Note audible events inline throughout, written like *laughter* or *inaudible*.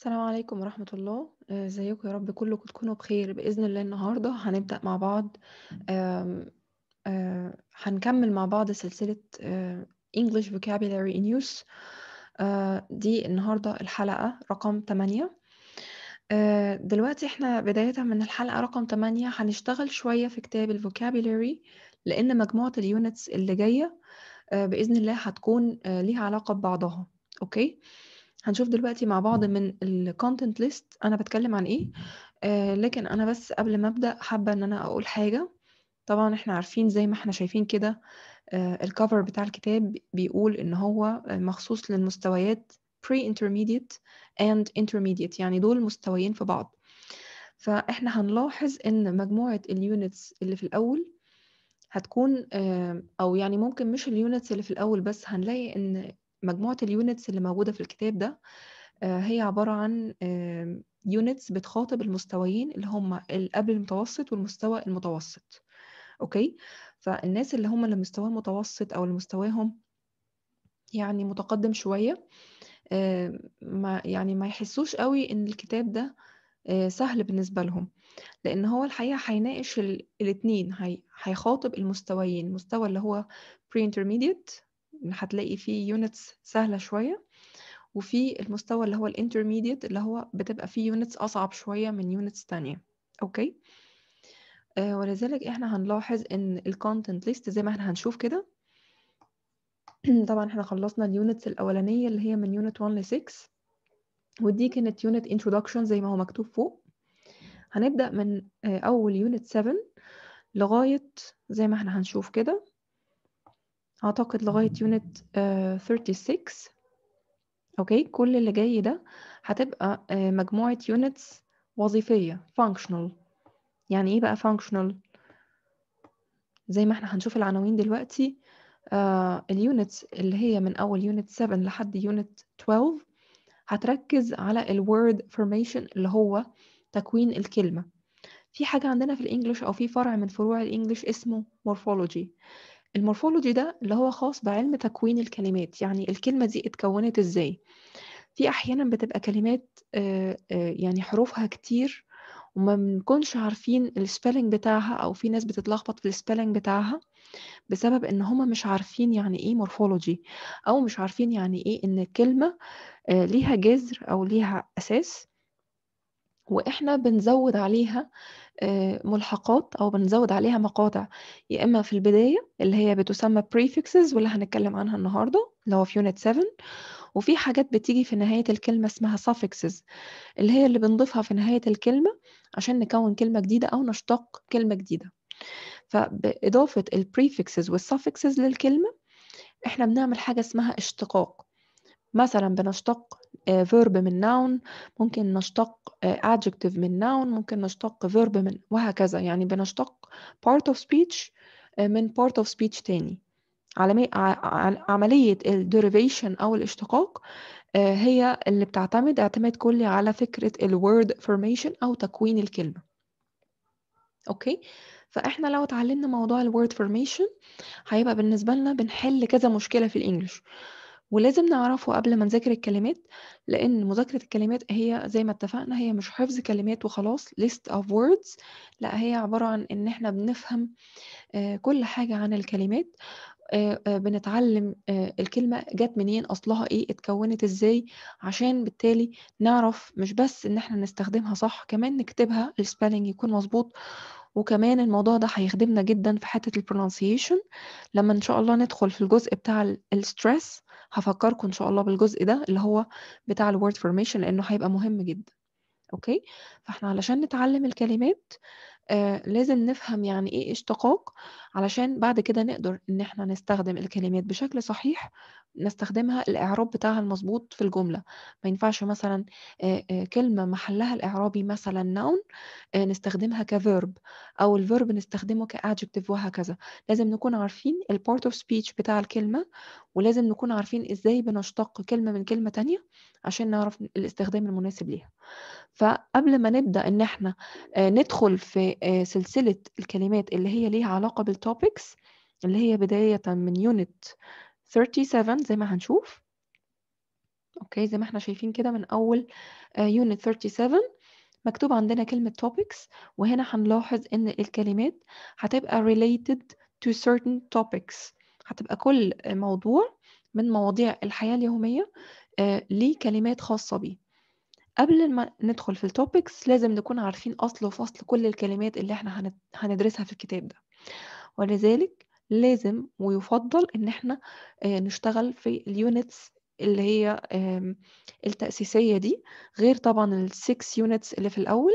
السلام عليكم ورحمة الله آه، ازيكم يا رب كلكم تكونوا بخير بإذن الله النهاردة هنبدأ مع بعض آم، آه، هنكمل مع بعض سلسلة آه، English Vocabulary in Use دي النهاردة الحلقة رقم 8 دلوقتي احنا بداية من الحلقة رقم 8 هنشتغل شوية في كتاب الفوكابيلاري لأن مجموعة اليونتس اللي جاية بإذن الله هتكون ليها علاقة ببعضها أوكي okay? هنشوف دلوقتي مع بعض من الكونتنت ليست انا بتكلم عن ايه آه لكن انا بس قبل ما ابدا حابه ان انا اقول حاجه طبعا احنا عارفين زي ما احنا شايفين كده آه الكفر بتاع الكتاب بيقول ان هو مخصوص للمستويات pre intermediate and intermediate يعني دول مستويين في بعض فاحنا هنلاحظ ان مجموعه اليونتس اللي في الاول هتكون آه، او يعني ممكن مش اليونتس اللي في الاول بس هنلاقي ان مجموعة اليونتس اللي موجودة في الكتاب ده آه، هي عبارة عن يونتس بتخاطب المستويين اللي هم قبل المتوسط والمستوى المتوسط اوكي فالناس اللي هم اللي المتوسط او اللي مستواهم يعني متقدم شوية ما يعني ما يحسوش قوي ان الكتاب ده آه، سهل بالنسبة لهم لأن هو الحقيقة هيناقش الاتنين هيخاطب المستويين المستوى اللي هو pre intermediate هتلاقي فيه يونتس سهله شويه وفي المستوى اللي هو الانترميديت اللي هو بتبقى فيه يونتس اصعب شويه من يونتس تانية اوكي آه ولذلك احنا هنلاحظ ان الكونتنت ليست زي ما احنا هنشوف كده *clears throat* طبعا احنا خلصنا اليونتس الاولانيه اللي هي من يونت 1 ل 6 ودي كانت يونت انترودكشن زي ما هو مكتوب فوق هنبدا من آه، اول يونت 7 لغايه زي ما احنا هنشوف كده اعتقد لغايه يونت 36 آه، اوكي كل اللي جاي ده هتبقى آه، مجموعه يونتس وظيفيه functional يعني ايه بقى functional زي ما احنا هنشوف العناوين دلوقتي آه اليونتس اللي هي من اول يونت 7 لحد يونت 12 هتركز على ال word formation اللي هو تكوين الكلمه في حاجه عندنا في الانجليش او في فرع من فروع الانجليش اسمه morphology المورفولوجي ده اللي هو خاص بعلم تكوين الكلمات يعني الكلمة دي اتكونت ازاي في أحيانا بتبقى كلمات آه، آه، يعني حروفها كتير وما بنكونش عارفين السبيلنج بتاعها أو في ناس بتتلخبط في السبيلنج بتاعها بسبب إن هما مش عارفين يعني إيه مورفولوجي أو مش عارفين يعني إيه إن الكلمة آه، ليها جذر أو ليها أساس واحنا بنزود عليها آه، ملحقات او بنزود عليها مقاطع يا اما في البدايه اللي هي بتسمى prefixes واللي هنتكلم عنها النهارده اللي هو في يونت 7 وفي حاجات بتيجي في نهايه الكلمه اسمها suffixes اللي هي اللي بنضيفها في نهايه الكلمه عشان نكون كلمه جديده او نشتق كلمه جديده فباضافه البريفكسز والسافكسز للكلمه احنا بنعمل حاجه اسمها اشتقاق مثلا بنشتق آه، verb من noun ممكن نشتق آه، adjective من noun ممكن نشتق verb من وهكذا يعني بنشتق part of speech آه، من part of speech تاني عملية الديريفيشن أو الاشتقاق هي اللي بتعتمد اعتماد كلي على فكرة الوورد فورميشن أو تكوين الكلمة أوكي فإحنا لو اتعلمنا موضوع الوورد فورميشن هيبقى بالنسبة لنا بنحل كذا مشكلة في الإنجليش ولازم نعرفه قبل ما نذاكر الكلمات لأن مذاكرة الكلمات هي زي ما اتفقنا هي مش حفظ كلمات وخلاص list of words لا هي عبارة عن إن احنا بنفهم آه، كل حاجة عن الكلمات آه، آه، بنتعلم الكلمة جت منين أصلها إيه اتكونت إزاي عشان بالتالي نعرف مش بس إن احنا نستخدمها صح كمان نكتبها السبيلنج يكون مظبوط وكمان الموضوع ده هيخدمنا جدا في حتة البرونسيشن لما ان شاء الله ندخل في الجزء بتاع الستريس هفكركم ان شاء الله بالجزء ده اللي هو بتاع الورد فورميشن لانه هيبقى مهم جدا اوكي فاحنا علشان نتعلم الكلمات آه لازم نفهم يعني ايه اشتقاق علشان بعد كده نقدر إن إحنا نستخدم الكلمات بشكل صحيح نستخدمها الإعراب بتاعها المظبوط في الجملة ما ينفعش مثلا كلمة محلها الإعرابي مثلا نون نستخدمها كفيرب أو الفيرب نستخدمه كأدجكتيف وهكذا لازم نكون عارفين البارت اوف سبيتش بتاع الكلمة ولازم نكون عارفين إزاي بنشتق كلمة من كلمة تانية عشان نعرف الاستخدام المناسب ليها فقبل ما نبدأ إن إحنا ندخل في سلسلة الكلمات اللي هي ليها علاقة بال topics اللي هي بداية من unit 37 زي ما هنشوف اوكي زي ما احنا شايفين كده من اول آه، unit 37 مكتوب عندنا كلمة topics وهنا هنلاحظ ان الكلمات هتبقى related to certain topics هتبقى كل موضوع من مواضيع الحياة اليومية آه، ليه كلمات خاصة بيه قبل ما ندخل في التوبكس لازم نكون عارفين أصل وفصل كل الكلمات اللي احنا هندرسها في الكتاب ده ولذلك لازم ويفضل ان احنا آه، نشتغل في اليونتس اللي هي التأسيسية دي غير طبعا ال 6 units اللي في الأول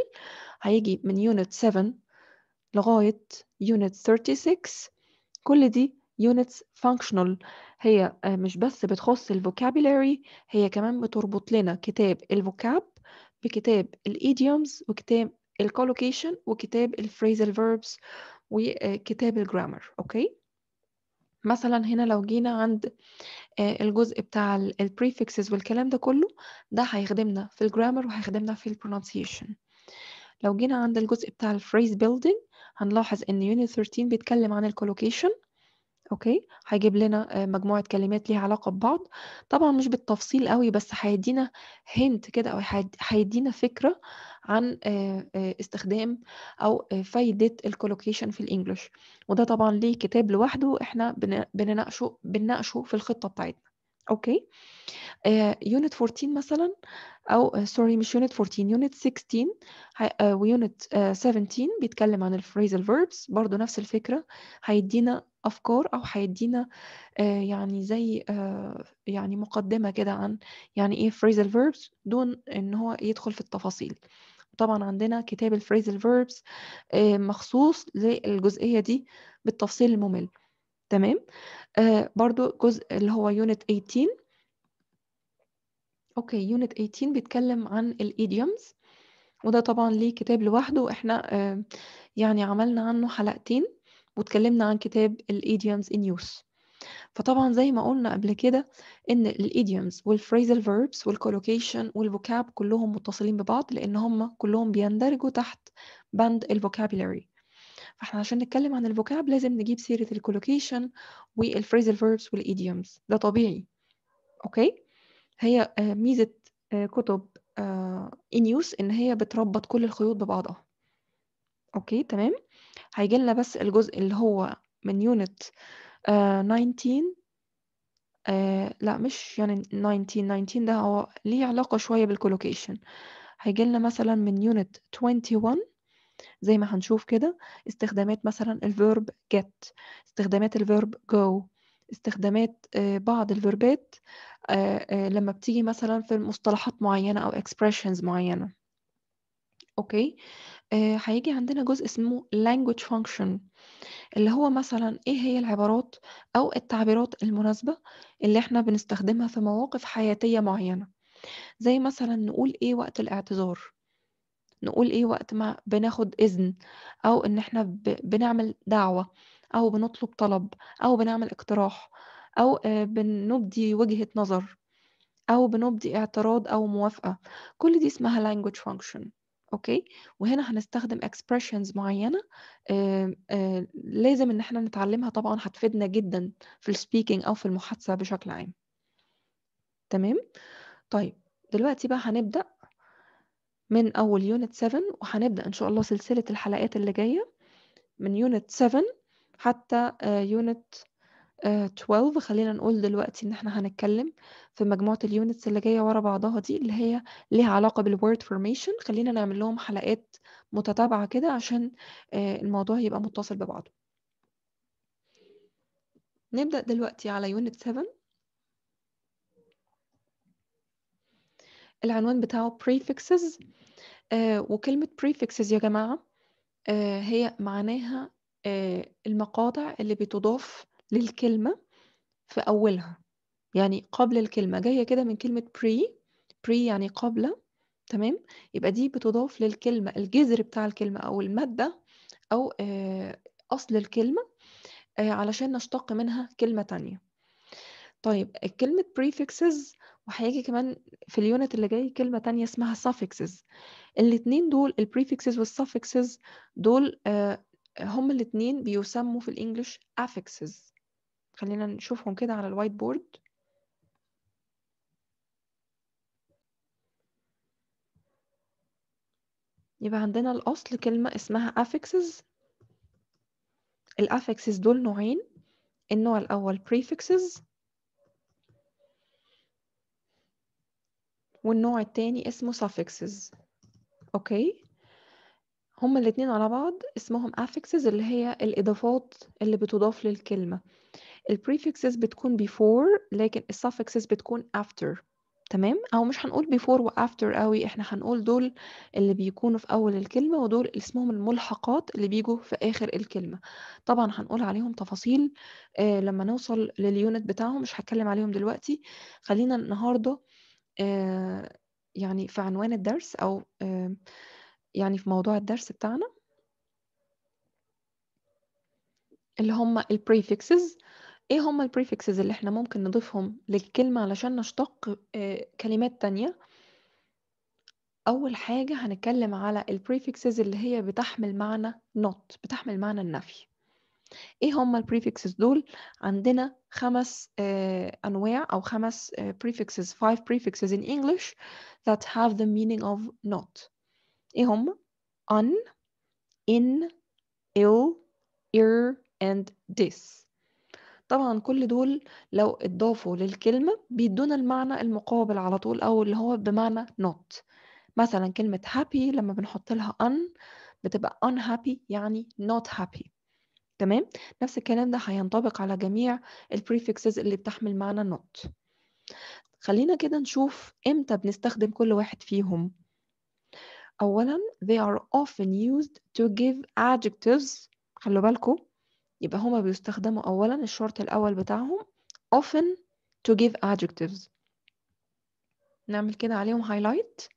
هيجي من unit 7 لغاية unit 36 كل دي units functional هي آه، مش بس بتخص الفوكابيلاري هي كمان بتربط لنا كتاب الفوكاب بكتاب الايديومز وكتاب الكولوكيشن وكتاب الفريزال verbs وكتاب الجرامر اوكي مثلا هنا لو جينا عند آه، الجزء بتاع البريفكسز والكلام ده كله ده هيخدمنا في الجرامر وهيخدمنا في البرونسيشن لو جينا عند الجزء بتاع الفريز بيلدينج هنلاحظ ان يونت 13 بيتكلم عن الكولوكيشن اوكي هيجيب لنا آه، مجموعه كلمات ليها علاقه ببعض طبعا مش بالتفصيل قوي بس هيدينا هنت كده او هيدينا فكره عن آه، آه، استخدام أو آه، فايدة الكولوكيشن في الإنجليش وده طبعا ليه كتاب لوحده احنا بنناقشه بنناقشه في الخطة بتاعتنا اوكي يونت 14 مثلا او سوري مش يونت 14 يونت 16 ويونت 17 بيتكلم عن الفريزل فيربس برضو نفس الفكره هيدينا افكار او هيدينا يعني زي يعني مقدمه كده عن يعني ايه فريزل فيربس دون ان هو يدخل في التفاصيل طبعا عندنا كتاب الفريزل فيربس آه، مخصوص للجزئية دي بالتفصيل الممل تمام آه، برضو جزء اللي هو يونت 18 اوكي يونت 18 بيتكلم عن الايديومز وده طبعا ليه كتاب لوحده احنا آه، يعني عملنا عنه حلقتين واتكلمنا عن كتاب الايديومز ان يوز فطبعا زي ما قلنا قبل كده ان الايديومز والفريزل فيربس والكولوكيشن والفوكاب كلهم متصلين ببعض لان هم كلهم بيندرجوا تحت بند الفوكابيلاري فاحنا عشان نتكلم عن الفوكاب لازم نجيب سيره الكولوكيشن والفريزل فيربس والايديومز ده طبيعي اوكي هي آه، ميزه آه، كتب انيوس آه، ان هي بتربط كل الخيوط ببعضها اوكي تمام هيجي لنا بس الجزء اللي هو من يونت آه، آه، لا مش يعني 19 19 ده هو ليه علاقة شوية بالكولوكيشن هيجي لنا مثلا من يونت 21 زي ما هنشوف كده استخدامات مثلا الفيرب get استخدامات الفيرب go استخدامات آه، بعض الفيربات لما بتيجي مثلا في مصطلحات معينة أو expressions معينة أوكي okay. آه، هيجي عندنا جزء اسمه language function اللي هو مثلا ايه هي العبارات او التعبيرات المناسبة اللي احنا بنستخدمها في مواقف حياتية معينة زي مثلا نقول ايه وقت الاعتذار نقول ايه وقت ما بناخد اذن او ان احنا بنعمل دعوة او بنطلب طلب او بنعمل اقتراح او آه بنبدي وجهة نظر او بنبدي اعتراض او موافقة كل دي اسمها language function اوكي وهنا هنستخدم expressions معينه آه، لازم ان احنا نتعلمها طبعا هتفيدنا جدا في السبيكينج او في المحادثه بشكل عام تمام طيب دلوقتي بقى هنبدا من اول يونت 7 وهنبدا ان شاء الله سلسله الحلقات اللي جايه من يونت 7 حتى يونت آه، 12 آه، خلينا نقول دلوقتي ان احنا هنتكلم في مجموعة اليونتس اللي جاية ورا بعضها دي اللي هي ليها علاقة بالوورد فورميشن خلينا نعمل لهم حلقات متتابعة كده عشان آه، الموضوع يبقى متصل ببعضه نبدأ دلوقتي على يونت 7 العنوان بتاعه prefixes آه، وكلمة prefixes يا جماعة هي معناها المقاطع اللي بتضاف للكلمة في أولها يعني قبل الكلمة جاية كده من كلمة pre pre يعني قبل تمام يبقى دي بتضاف للكلمة الجذر بتاع الكلمة أو المادة أو آه، أصل الكلمة آه، علشان نشتق منها كلمة تانية طيب كلمة prefixes وهيجي كمان في اليونت اللي جاي كلمة تانية اسمها suffixes الاتنين دول ال prefixes وال suffixes دول آه، هم الاتنين بيسموا في الانجليش affixes خلينا نشوفهم كده على الوايت بورد يبقى عندنا الأصل كلمة اسمها affixes الافكسز دول نوعين النوع الأول prefixes والنوع التاني اسمه suffixes أوكي هما الاتنين على بعض اسمهم affixes اللي هي الإضافات اللي بتضاف للكلمة prefixes بتكون before لكن suffixes بتكون after تمام او مش هنقول before وافتر قوي احنا هنقول دول اللي بيكونوا في اول الكلمه ودول اسمهم الملحقات اللي بيجوا في اخر الكلمه طبعا هنقول عليهم تفاصيل آه لما نوصل لليونت بتاعهم مش هتكلم عليهم دلوقتي خلينا النهارده آه يعني في عنوان الدرس او آه يعني في موضوع الدرس بتاعنا اللي هم prefixes ايه هم prefixes اللي احنا ممكن نضيفهم للكلمة علشان نشتق آه، كلمات تانية أول حاجة هنتكلم على prefixes اللي هي بتحمل معنى not بتحمل معنى النفي ايه هم prefixes دول عندنا خمس آه، أنواع أو خمس آه، prefixes five prefixes in English that have the meaning of not ايه هم un in ill ear and this طبعا كل دول لو اتضافوا للكلمة بيدونا المعنى المقابل على طول أو اللي هو بمعنى not مثلا كلمة happy لما بنحط لها un بتبقى unhappy يعني not happy تمام نفس الكلام ده هينطبق على جميع prefixes اللي بتحمل معنى not خلينا كده نشوف امتى بنستخدم كل واحد فيهم اولا they are often used to give adjectives خلوا بالكم يبقى هما بيستخدموا أولا الشرط الأول بتاعهم often to give adjectives نعمل كده عليهم highlight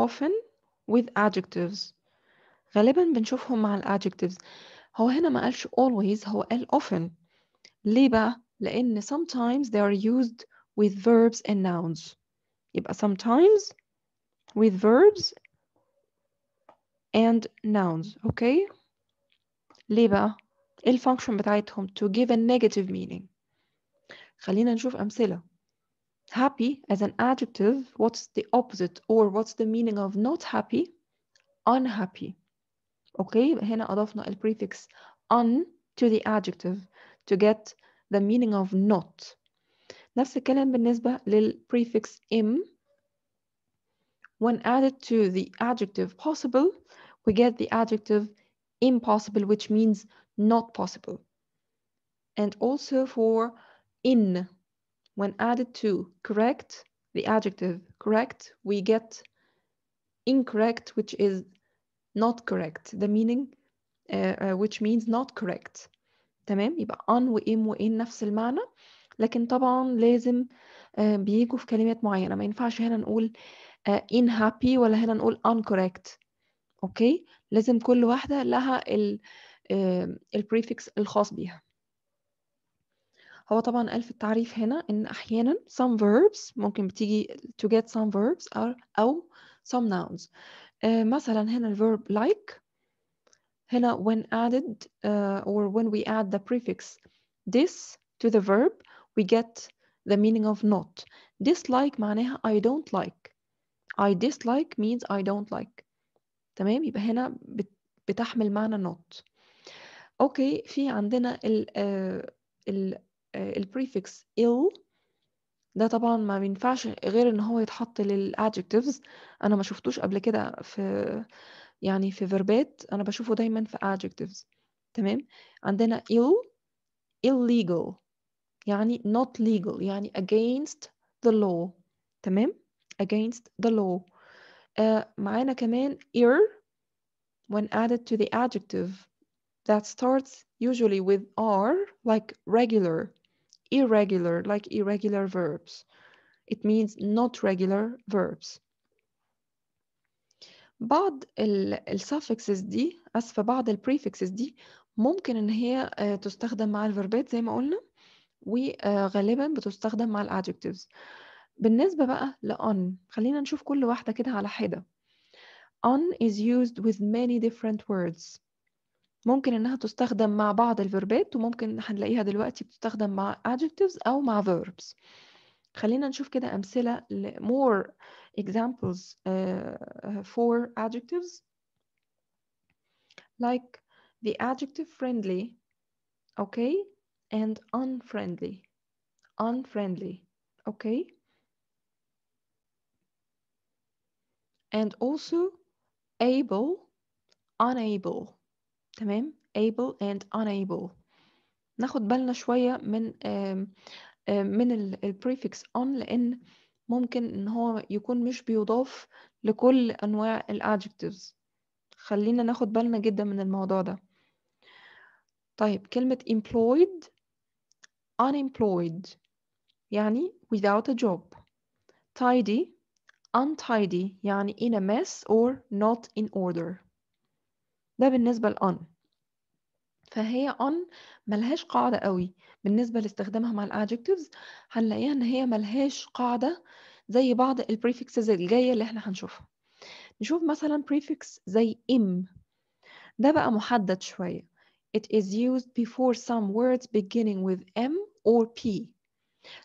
often with adjectives غالبا بنشوفهم مع adjectives هو هنا ما قالش always هو قال often ليه بقى؟ لأن sometimes they are used with verbs and nouns يبقى sometimes with verbs and nouns okay ليه بقى؟ ايه الفانكشن بتاعتهم to give a negative meaning خلينا نشوف أمثلة happy as an adjective what's the opposite or what's the meaning of not happy unhappy Okay, هنا أضفنا ال prefix un to the adjective to get the meaning of not نفس الكلام بالنسبة لل prefix im when added to the adjective possible we get the adjective impossible, which means not possible. And also for in, when added to correct, the adjective correct, we get incorrect, which is not correct. The meaning, uh, uh, which means not correct. تمام يبقى on وإم وإن نفس المعنى لكن طبعا لازم uh, بيجوا في كلمات معينة ما ينفعش هنا نقول uh, in happy ولا هنا نقول uncorrect اوكي لازم كل واحده لها البريفكس الخاص بيها هو طبعا قال في التعريف هنا ان احيانا some verbs ممكن بتيجي to get some verbs or, او some nouns uh, مثلا هنا الverb like هنا when added uh, or when we add the prefix this to the verb we get the meaning of not dislike معناها I don't like I dislike means I don't like تمام يبقى هنا بتحمل معنى not اوكي في عندنا ال آه، آه، ال prefix ill ده طبعا ما بينفعش غير ان هو يتحط adjectives انا ما شفتوش قبل كده في يعني في فيربات انا بشوفه دايما في adjectives تمام عندنا ill illegal يعني not legal يعني against the law تمام against the law A معانا كمان ear when added to the adjective that starts usually with r like regular, irregular like irregular verbs. It means not regular verbs. بعض ال suffixes دي أسفة بعض ال prefixes دي ممكن إن هي تستخدم مع الفربات زي ما قلنا وغالبا بتستخدم مع الادجectives. adjectives بالنسبة بقى ل on خلينا نشوف كل واحدة كده على حدة on is used with many different words ممكن إنها تستخدم مع بعض الفيربات وممكن هنلاقيها دلوقتي بتستخدم مع adjectives أو مع verbs خلينا نشوف كده أمثلة ل more examples uh, for adjectives like the adjective friendly okay and unfriendly unfriendly okay and also able unable تمام able and unable ناخد بالنا شوية من من البريفكس on لأن ممكن إن هو يكون مش بيضاف لكل أنواع الادجكتيفز خلينا ناخد بالنا جدا من الموضوع ده طيب كلمة employed unemployed يعني without a job tidy untidy يعني in a mess or not in order ده بالنسبة ل on فهي on ملهاش قاعدة قوي بالنسبة لاستخدامها مع adjectives هنلاقيها ان هي ملهاش قاعدة زي بعض ال prefixes الجاية اللي احنا هنشوفها نشوف مثلا prefix زي im ده بقى محدد شوية It is used before some words beginning with M or P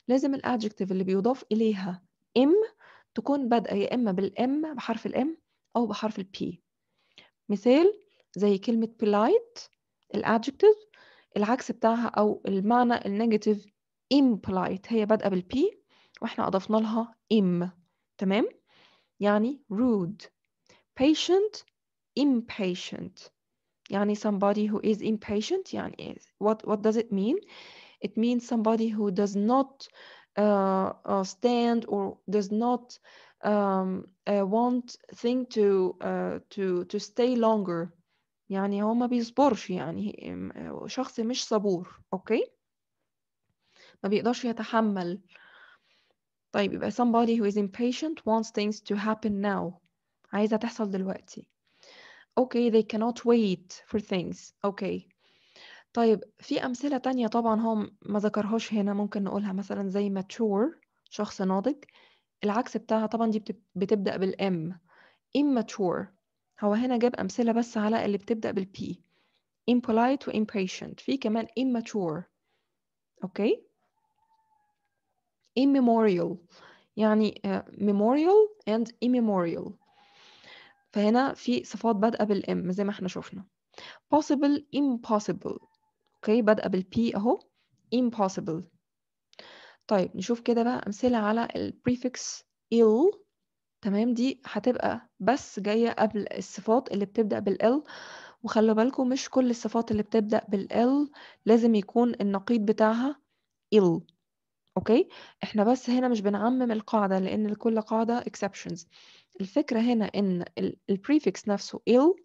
لازم الادجكتيف اللي بيضاف إليها M تكون بادئه يا اما بالام بحرف الام او بحرف البي مثال زي كلمه polite الادجكتيف العكس بتاعها او المعنى النيجاتيف impolite هي بادئه بالبي واحنا اضفنا لها ام تمام يعني rude patient impatient يعني somebody who is impatient يعني what what does it mean it means somebody who does not Uh, uh, stand or does not um, uh, want thing to to to stay longer يعني هو ما بيصبرش يعني شخص مش صبور Okay, ما بيقدرش يتحمل طيب يبقى somebody who is impatient wants things to happen now عايزة تحصل دلوقتي okay they cannot wait for things okay طيب في أمثلة تانية طبعًا هو ما ذكرهاش هنا ممكن نقولها مثلًا زي mature شخص ناضج، العكس بتاعها طبعًا دي بتبدأ بالام immature هو هنا جاب أمثلة بس على اللي بتبدأ بالP impolite و impatient في كمان immature أوكي immemorial يعني آه، memorial and immemorial فهنا في صفات بادئة بالام زي ما احنا شفنا possible impossible اوكي بادئه بالبي اهو impossible طيب نشوف كده بقى امثله على prefix ill تمام دي هتبقى بس جايه قبل الصفات اللي بتبدا بال وخلوا بالكم مش كل الصفات اللي بتبدأ بال لازم يكون النقيض بتاعها ill اوكي احنا بس هنا مش بنعمم القاعدة لان لكل قاعدة exceptions الفكرة هنا ان prefix نفسه ill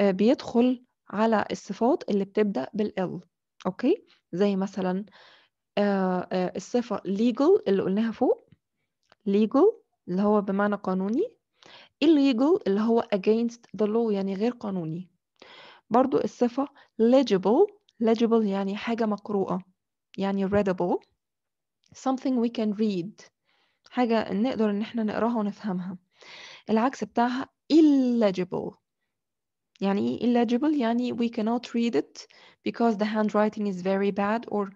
آه، بيدخل على الصفات اللي بتبدأ بالال أوكي زي مثلا آه، آه، الصفة legal اللي قلناها فوق legal اللي هو بمعنى قانوني illegal اللي هو against the law يعني غير قانوني برضو الصفة legible legible يعني حاجة مقروءة يعني readable something we can read حاجة نقدر إن إحنا نقراها ونفهمها العكس بتاعها illegible يعني إيه illegible يعني we cannot read it because the handwriting is very bad or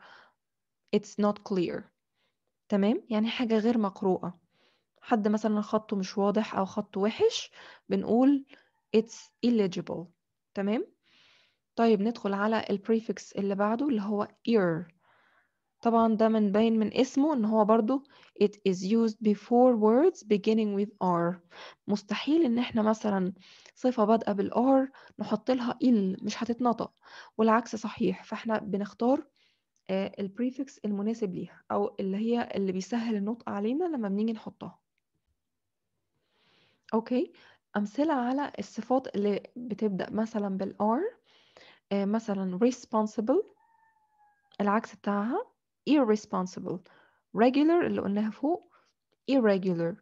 it's not clear تمام يعني حاجة غير مقروءة حد مثلا خطه مش واضح أو خطه وحش بنقول it's illegible تمام طيب ندخل على prefix اللي بعده اللي هو ear طبعا ده من باين من اسمه ان هو برضو it is used before words beginning with R مستحيل ان احنا مثلا صفة بادئة بالR نحط لها إل مش هتتنطق والعكس صحيح فاحنا بنختار آه، prefix المناسب ليها او اللي هي اللي بيسهل النطق علينا لما بنيجي نحطها اوكي امثله على الصفات اللي بتبدا مثلا بالار آه، مثلا responsible العكس بتاعها irresponsible regular اللي قلناها فوق irregular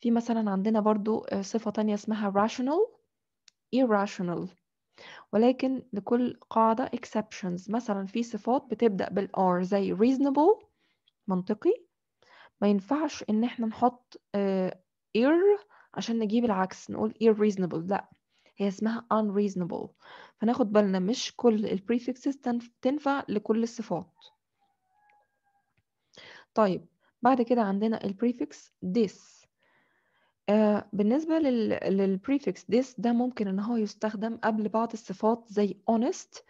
في مثلا عندنا برضو آه، صفة تانية اسمها rational irrational ولكن لكل قاعدة exceptions مثلا في صفات بتبدأ بالR زي reasonable منطقي ما ينفعش ان احنا نحط uh, ir عشان نجيب العكس نقول irreasonable لا هي اسمها unreasonable فناخد بالنا مش كل prefixes تنفع لكل الصفات طيب بعد كده عندنا prefix this آه بالنسبة prefix this ده ممكن ان هو يستخدم قبل بعض الصفات زي honest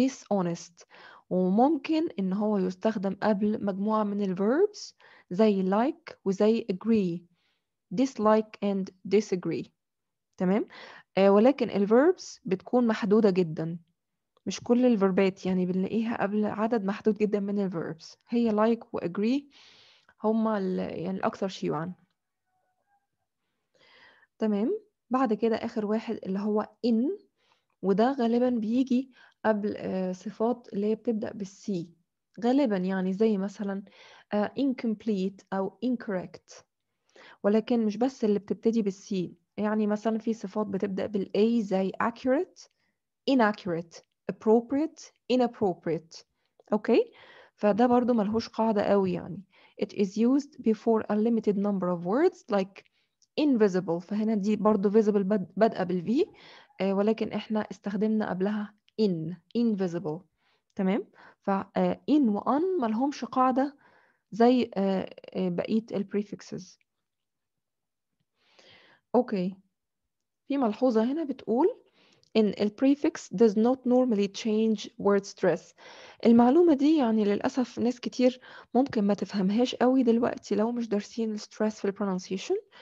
dishonest وممكن ان هو يستخدم قبل مجموعة من الverbs زي like وزي agree dislike and disagree تمام آه ولكن الverbs بتكون محدودة جدا مش كل الفيربات يعني بنلاقيها قبل عدد محدود جدا من الفيربس هي like و agree هما يعني الأكثر شيوعا تمام بعد كده آخر واحد اللي هو in وده غالبا بيجي قبل آه، صفات اللي هي بتبدأ بالسي غالبا يعني زي مثلا آه، incomplete أو incorrect ولكن مش بس اللي بتبتدي بالسي يعني مثلا في صفات بتبدأ بالاي زي accurate inaccurate appropriate inappropriate اوكي فده برضو ملهوش قاعدة قوي يعني it is used before a limited number of words like invisible فهنا دي برضو visible بادئة بالفي آه، ولكن احنا استخدمنا قبلها in invisible تمام ف آه، in و on ملهمش قاعدة زي آه، بقية prefixes اوكي في ملحوظة هنا بتقول in prefix does not normally change word stress المعلومة دي يعني للأسف ناس كتير ممكن ما تفهمهاش قوي دلوقتي لو مش دارسين stress في pronunciation.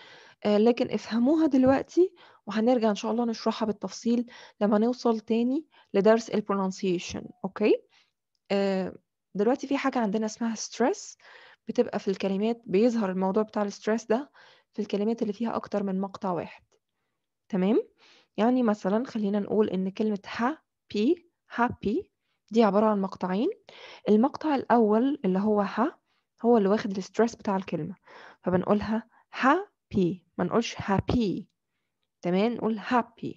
آه، لكن افهموها دلوقتي وهنرجع إن شاء الله نشرحها بالتفصيل لما نوصل تاني لدرس pronunciation. أوكي آه، دلوقتي في حاجة عندنا اسمها stress بتبقى في الكلمات بيظهر الموضوع بتاع الستريس ده في الكلمات اللي فيها أكتر من مقطع واحد تمام؟ يعني مثلا خلينا نقول إن كلمة happy happy دي عبارة عن مقطعين المقطع الأول اللي هو ها هو اللي واخد الستريس بتاع الكلمة فبنقولها happy ما نقولش happy تمام نقول happy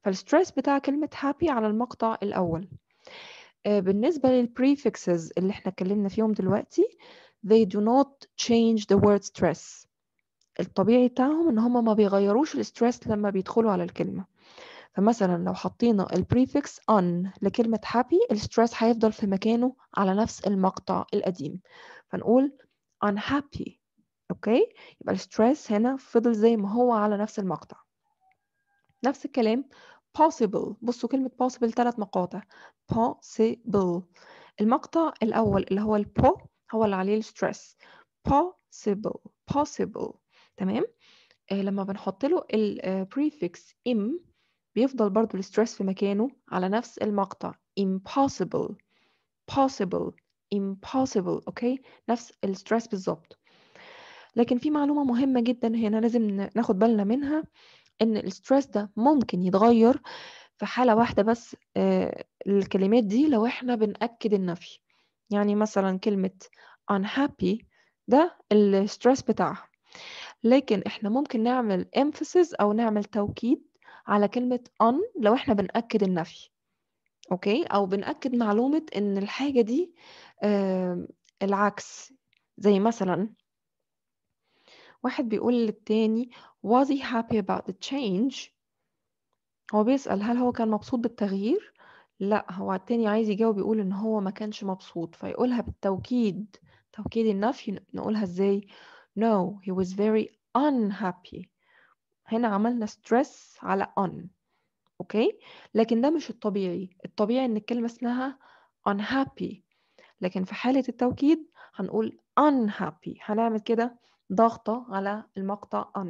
فالستريس بتاع كلمة happy على المقطع الأول آه، بالنسبة للprefixes اللي احنا اتكلمنا فيهم دلوقتي they do not change the word stress الطبيعي بتاعهم ان هم ما بيغيروش الاسترس لما بيدخلوا على الكلمه فمثلا لو حطينا البريفكس on لكلمة happy الستريس هيفضل في مكانه على نفس المقطع القديم فنقول unhappy اوكي يبقى الستريس هنا فضل زي ما هو على نفس المقطع نفس الكلام possible بصوا كلمة possible ثلاث مقاطع possible المقطع الأول اللي هو البو هو اللي عليه الستريس possible possible تمام آه لما بنحط له البريفكس ام آه، بيفضل برضو الستريس في مكانه على نفس المقطع impossible possible impossible اوكي نفس الستريس بالظبط لكن في معلومة مهمة جدا هنا لازم ناخد بالنا منها ان الستريس ده ممكن يتغير في حالة واحدة بس آه الكلمات دي لو احنا بنأكد النفي يعني مثلا كلمة unhappy ده الستريس بتاعها لكن احنا ممكن نعمل emphasis او نعمل توكيد على كلمة on لو احنا بنأكد النفي اوكي او بنأكد معلومة ان الحاجة دي آه العكس زي مثلا واحد بيقول للتاني was he happy about the change هو بيسأل هل هو كان مبسوط بالتغيير لا هو التاني عايز يجاوب يقول ان هو ما كانش مبسوط فيقولها بالتوكيد توكيد النفي نقولها ازاي No, he was very unhappy. هنا عملنا stress على on. اوكي لكن ده مش الطبيعي الطبيعي ان الكلمه اسمها unhappy لكن في حاله التوكيد هنقول unhappy هنعمل كده ضغطه على المقطع on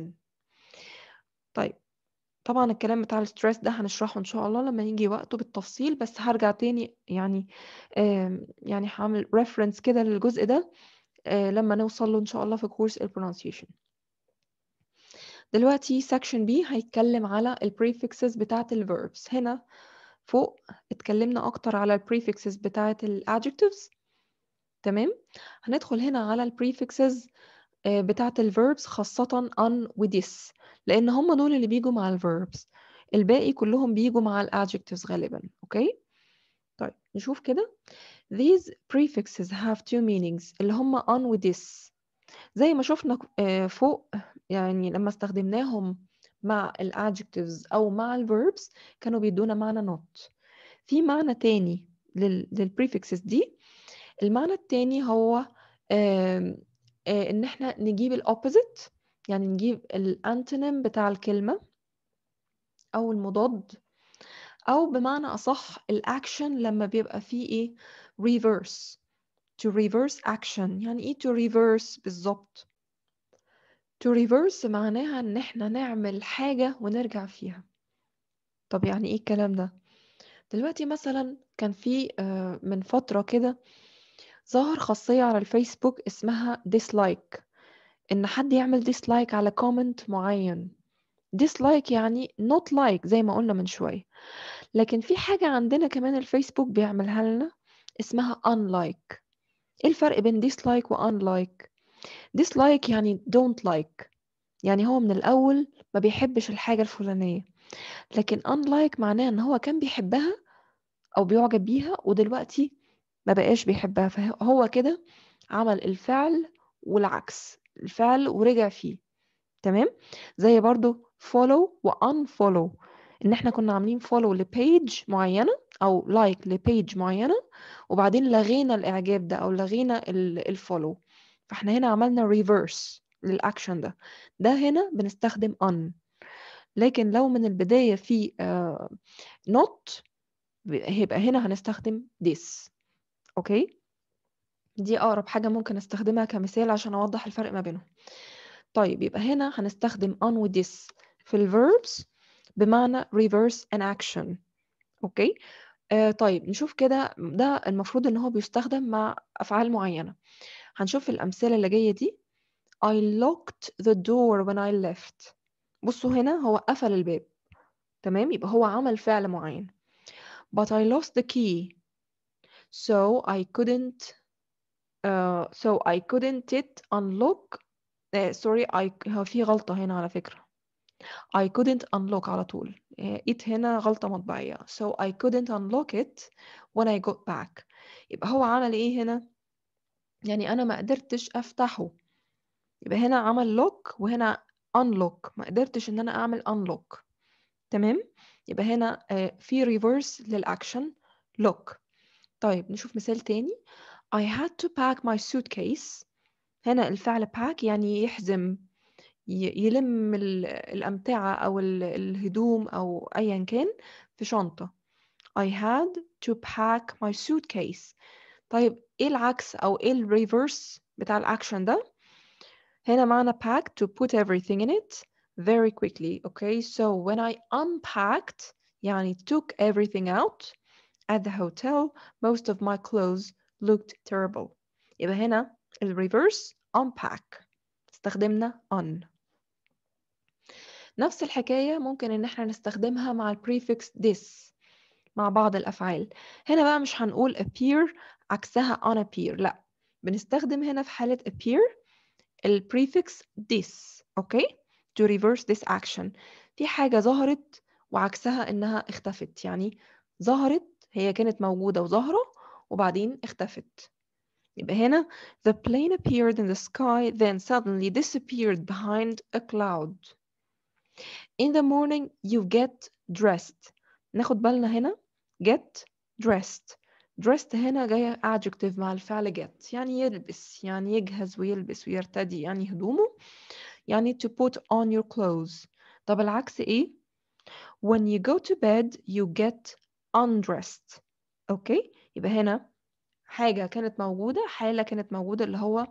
طيب طبعا الكلام بتاع الستريس ده هنشرحه ان شاء الله لما يجي وقته بالتفصيل بس هرجع تاني يعني يعني هعمل ريفرنس كده للجزء ده آه، لما نوصل له إن شاء الله في كورس البرونسيشن دلوقتي سكشن بي هيتكلم على البريفكسز بتاعة الفيربس هنا فوق اتكلمنا أكتر على البريفكسز بتاعة الادجكتيفز تمام هندخل هنا على البريفكسز بتاعة الفيربس خاصة on و this لأن هم دول اللي بيجوا مع الفيربس الباقي كلهم بيجوا مع الادجكتيفز غالبا أوكي طيب نشوف كده these prefixes have two meanings اللي هم on و this زي ما شفنا آه، فوق يعني لما استخدمناهم مع ال adjectives أو مع ال verbs كانوا بيدونا معنى not في معنى تاني لل prefixes دي المعنى التاني هو آه، إن احنا نجيب ال opposite يعني نجيب ال antonym بتاع الكلمة أو المضاد أو بمعنى أصح الأكشن لما بيبقى فيه إيه reverse to reverse action يعني ايه to reverse بالظبط to reverse معناها ان احنا نعمل حاجة ونرجع فيها طب يعني ايه الكلام ده دلوقتي مثلا كان في آه، من فترة كده ظهر خاصية على الفيسبوك اسمها ديسلايك ان حد يعمل ديسلايك على كومنت معين ديسلايك يعني نوت like زي ما قلنا من شوية لكن في حاجة عندنا كمان الفيسبوك بيعملها لنا اسمها unlike ايه الفرق بين dislike و unlike dislike يعني don't like يعني هو من الأول ما بيحبش الحاجة الفلانية لكن unlike معناه إن هو كان بيحبها أو بيعجب بيها ودلوقتي ما بقاش بيحبها فهو كده عمل الفعل والعكس الفعل ورجع فيه تمام زي برضو follow و unfollow إن إحنا كنا عاملين follow لبيج معينة او لايك لبيج معينه وبعدين لغينا الاعجاب ده او لغينا الفولو فاحنا هنا عملنا ريفرس للاكشن ده ده هنا بنستخدم ان لكن لو من البدايه في نوت آه، هيبقى هنا هنستخدم this اوكي دي اقرب حاجه ممكن استخدمها كمثال عشان اوضح الفرق ما بينهم طيب يبقى هنا هنستخدم on و this في الverbs بمعنى reverse an action اوكي آه، طيب نشوف كده ده المفروض إن هو بيستخدم مع أفعال معيّنة، هنشوف الأمثلة اللي جاية دي I locked the door when I left بُصّوا هنا هو قفل الباب تمام، يبقى هو عمل فعل معيّن but I lost the key so I couldn't uh, so I couldn't it unlock uh, sorry I هو في غلطة هنا على فكرة I couldn't unlock على طول. it آه، هنا غلطة مطبعية so I couldn't unlock it when I got back يبقى هو عمل ايه هنا يعني انا ما قدرتش افتحه يبقى هنا عمل lock وهنا unlock ما قدرتش ان انا اعمل unlock تمام يبقى هنا آه، في reverse للاكشن lock طيب نشوف مثال تاني I had to pack my suitcase هنا الفعل pack يعني يحزم يلم الأمتعة أو الهدوم أو أيا كان في شنطة I had to pack my suitcase طيب إيه العكس أو إيه الريفرس بتاع الأكشن ده هنا معنى pack to put everything in it very quickly okay so when I unpacked يعني took everything out at the hotel most of my clothes looked terrible يبقى هنا الريفرس unpack استخدمنا on نفس الحكاية ممكن إن إحنا نستخدمها مع prefix this مع بعض الأفعال هنا بقى مش هنقول appear عكسها unappear لا بنستخدم هنا في حالة appear prefix this okay to reverse this action في حاجة ظهرت وعكسها إنها اختفت يعني ظهرت هي كانت موجودة وظاهرة وبعدين اختفت يبقى هنا the plane appeared in the sky then suddenly disappeared behind a cloud in the morning you get dressed ناخد بالنا هنا get dressed dressed هنا جاية adjective مع الفعل get يعني يلبس يعني يجهز ويلبس ويرتدي يعني هدومه يعني to put on your clothes طب العكس ايه when you go to bed you get undressed اوكي يبقى هنا حاجة كانت موجودة حالة كانت موجودة اللي هو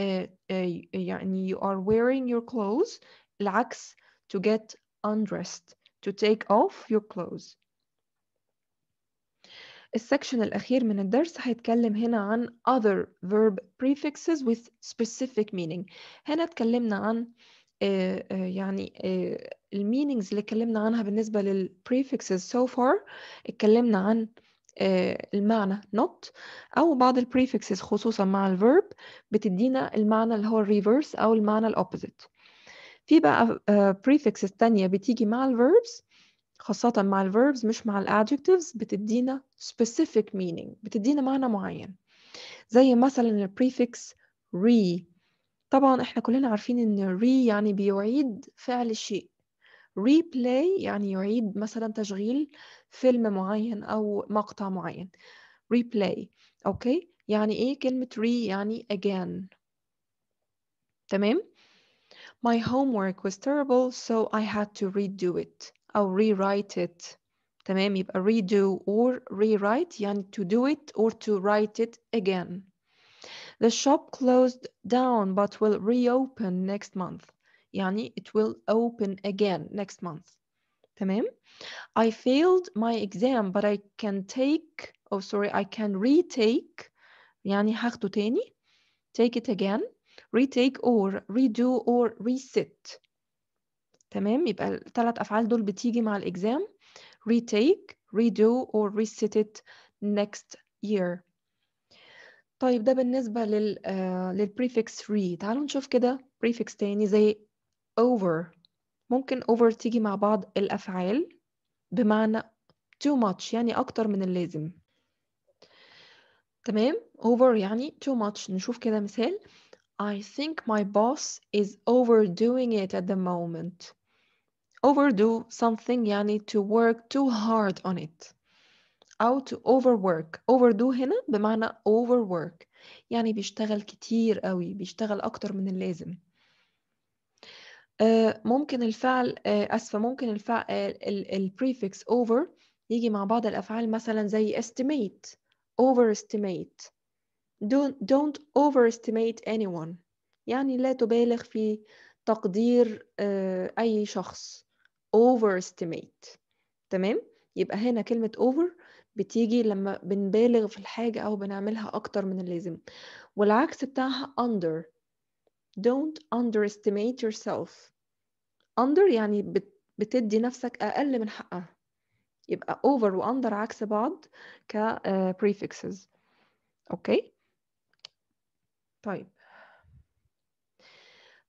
آه، آه، يعني you are wearing your clothes العكس to get undressed to take off your clothes السكشن الأخير من الدرس هيتكلم هنا عن other verb prefixes with specific meaning هنا اتكلمنا عن آه، آه، يعني آه، الميننجز اللي اتكلمنا عنها بالنسبة للprefixes so far اتكلمنا عن المعنى not أو بعض prefixes خصوصا مع الverb بتدينا المعنى اللي هو reverse أو المعنى الopposite في بقى آه، prefixes تانية بتيجي مع الverbs خاصة مع الverbs مش مع adjectives بتدينا specific meaning بتدينا معنى معين زي مثلا prefix re طبعا احنا كلنا عارفين ان re يعني بيعيد فعل شيء replay يعني يعيد مثلا تشغيل فيلم معين او مقطع معين replay اوكي يعني ايه كلمة re يعني again تمام My homework was terrible, so I had to redo it I'll rewrite it تمام يبقى redo or rewrite يعني to do it or to write it again. The shop closed down but will reopen next month. يعني it will open again next month. تمام I failed my exam but I can take oh sorry I can retake يعني هاخده تاني take it again retake or redo or reset تمام يبقى الثلاث أفعال دول بتيجي مع الإكزام retake redo or reset it next year طيب ده بالنسبة لل uh, للprefix re تعالوا نشوف كده prefix تاني زي over ممكن over تيجي مع بعض الأفعال بمعنى too much يعني أكتر من اللازم تمام over يعني too much نشوف كده مثال I think my boss is overdoing it at the moment. Overdo something يعني to work too hard on it. أو to overwork. Overdo هنا بمعنى overwork. يعني بيشتغل كتير قوي بيشتغل أكتر من اللازم. ممكن الفعل أسفة ممكن الفعل الprefix over يجي مع بعض الأفعال مثلا زي estimate overestimate don't, don't overestimate anyone يعني لا تبالغ في تقدير آه، أي شخص overestimate تمام يبقى هنا كلمة over بتيجي لما بنبالغ في الحاجة أو بنعملها أكتر من اللازم والعكس بتاعها under don't underestimate yourself under يعني بتدي نفسك أقل من حقها يبقى over و under عكس بعض ك آه، prefixes أوكي طيب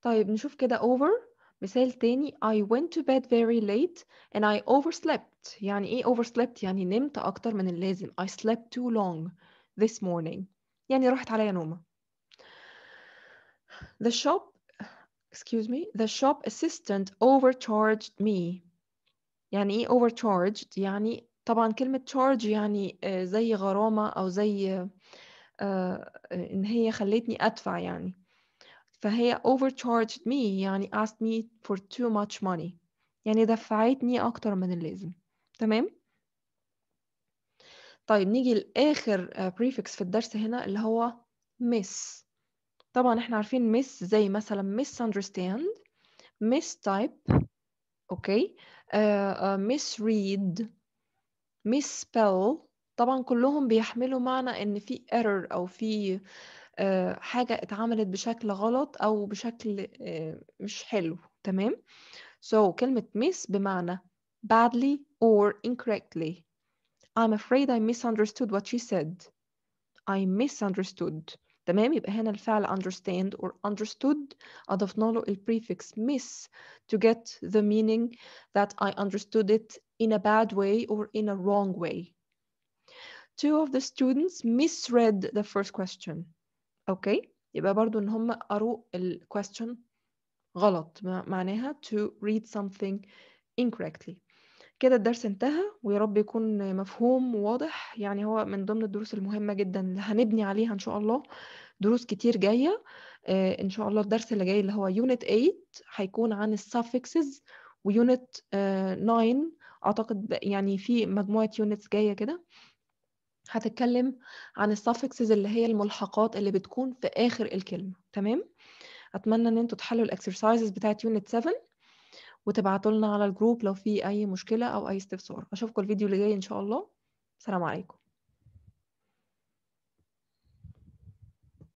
طيب نشوف كده over مثال تاني I went to bed very late and I overslept يعني ايه overslept يعني نمت اكتر من اللازم I slept too long this morning يعني راحت عليا نومة The shop excuse me the shop assistant overcharged me يعني ايه overcharged يعني طبعا كلمة charge يعني زي غرامة او زي آه، ان هي خلتني ادفع يعني فهي overcharged me يعني asked me for too much money يعني دفعتني اكتر من اللازم تمام طيب نيجي لاخر آه، prefix في الدرس هنا اللي هو miss طبعا احنا عارفين miss زي مثلا misunderstand mistype اوكي okay. uh, uh, misread misspell طبعا كلهم بيحملوا معنى ان في error او في حاجة اتعملت بشكل غلط او بشكل مش حلو تمام so كلمة miss بمعنى badly or incorrectly I'm afraid I misunderstood what she said I misunderstood تمام يبقى هنا الفعل understand or understood أضفنا له prefix miss to get the meaning that I understood it in a bad way or in a wrong way two of the students misread the first question Okay? يبقى برضو ان هم قروا ال question غلط معناها to read something incorrectly كده الدرس انتهى ويا رب يكون مفهوم وواضح يعني هو من ضمن الدروس المهمة جدا اللي هنبني عليها ان شاء الله دروس كتير جاية آه، ان شاء الله الدرس اللي جاي اللي هو يونت 8 هيكون عن السافكسز ويونت 9 اعتقد يعني في مجموعة يونتس جاية كده هتتكلم عن السفكسز اللي هي الملحقات اللي بتكون في آخر الكلمة تمام أتمنى إن أنتوا تحلوا الأكسرسايزز بتاعت يونت 7 وتبعتوا لنا على الجروب لو في أي مشكلة أو أي استفسار أشوفكم الفيديو اللي جاي إن شاء الله سلام عليكم